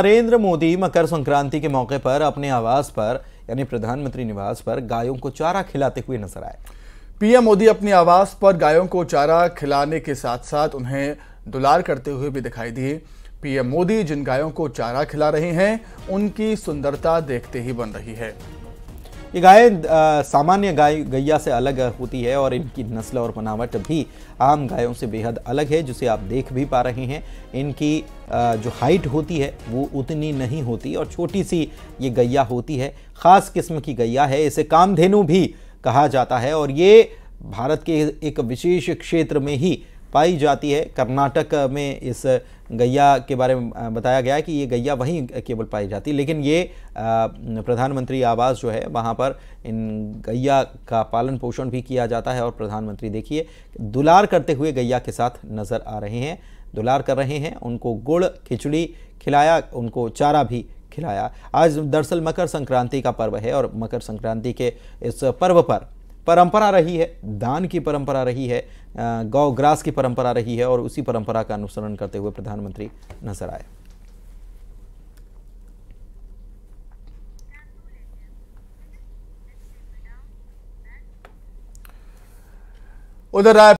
नरेंद्र मोदी मकर संक्रांति के मौके पर अपने आवास पर यानी प्रधानमंत्री निवास पर गायों को चारा खिलाते हुए नजर आए पीएम मोदी अपने आवास पर गायों को चारा खिलाने के साथ साथ उन्हें दुलार करते हुए भी दिखाई दिए पीएम मोदी जिन गायों को चारा खिला रहे हैं उनकी सुंदरता देखते ही बन रही है ये गायें सामान्य गाय गैया से अलग होती है और इनकी नस्ल और बनावट भी आम गायों से बेहद अलग है जिसे आप देख भी पा रहे हैं इनकी जो हाइट होती है वो उतनी नहीं होती और छोटी सी ये गैया होती है ख़ास किस्म की गैया है इसे कामधेनु भी कहा जाता है और ये भारत के एक विशेष क्षेत्र में ही पाई जाती है कर्नाटक में इस गैया के बारे में बताया गया कि ये गैया वहीं केवल पाई जाती है लेकिन ये प्रधानमंत्री आवास जो है वहाँ पर इन गैया का पालन पोषण भी किया जाता है और प्रधानमंत्री देखिए दुलार करते हुए गैया के साथ नज़र आ रहे हैं दुलार कर रहे हैं उनको गुड़ खिचड़ी खिलाया उनको चारा भी खिलाया आज दरअसल मकर संक्रांति का पर्व है और मकर संक्रांति के इस पर्व पर परंपरा रही है दान की परंपरा रही है गौ ग्रास की परंपरा रही है और उसी परंपरा का अनुसरण करते हुए प्रधानमंत्री नजर आए उधर